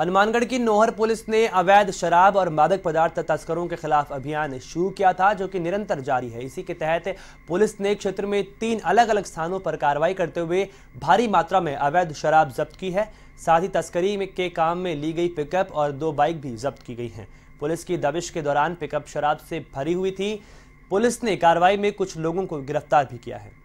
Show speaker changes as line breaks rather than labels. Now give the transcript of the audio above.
हनुमानगढ़ की नोहर पुलिस ने अवैध शराब और मादक पदार्थ तस्करों के खिलाफ अभियान शुरू किया था जो कि निरंतर जारी है इसी के तहत पुलिस ने क्षेत्र में तीन अलग अलग स्थानों पर कार्रवाई करते हुए भारी मात्रा में अवैध शराब जब्त की है साथ ही तस्करी में के काम में ली गई पिकअप और दो बाइक भी जब्त की गई है पुलिस की दबिश के दौरान पिकअप शराब से भरी हुई थी पुलिस ने कार्रवाई में कुछ लोगों को गिरफ्तार भी किया है